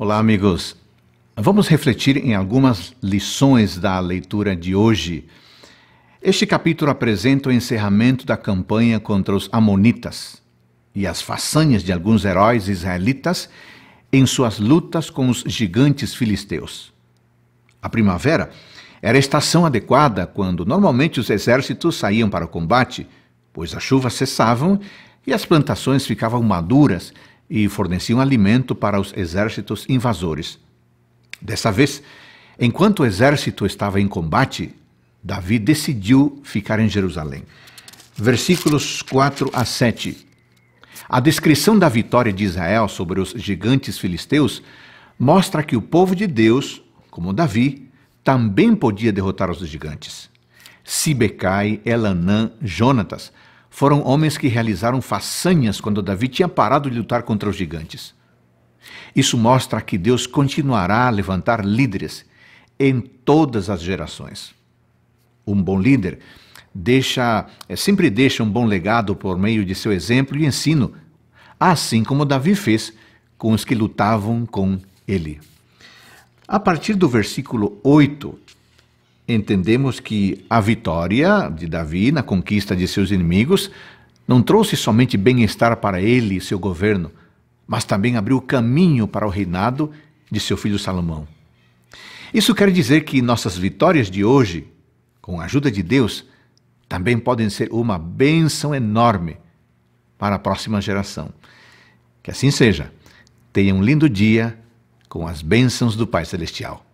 Olá, amigos. Vamos refletir em algumas lições da leitura de hoje. Este capítulo apresenta o encerramento da campanha contra os Amonitas e as façanhas de alguns heróis israelitas em suas lutas com os gigantes filisteus. A primavera era a estação adequada quando normalmente os exércitos saíam para o combate, pois as chuvas cessavam e as plantações ficavam maduras e forneciam alimento para os exércitos invasores. Dessa vez, enquanto o exército estava em combate, Davi decidiu ficar em Jerusalém. Versículos 4 a 7. A descrição da vitória de Israel sobre os gigantes filisteus mostra que o povo de Deus, como Davi, também podia derrotar os gigantes. Sibecai, Elanã, Jonatas foram homens que realizaram façanhas quando Davi tinha parado de lutar contra os gigantes. Isso mostra que Deus continuará a levantar líderes em todas as gerações. Um bom líder deixa, é, sempre deixa um bom legado por meio de seu exemplo e ensino, assim como Davi fez com os que lutavam com ele. A partir do versículo 8, entendemos que a vitória de Davi na conquista de seus inimigos não trouxe somente bem-estar para ele e seu governo, mas também abriu caminho para o reinado de seu filho Salomão. Isso quer dizer que nossas vitórias de hoje, com a ajuda de Deus, também podem ser uma bênção enorme para a próxima geração. Que assim seja. Tenha um lindo dia com as bênçãos do Pai Celestial.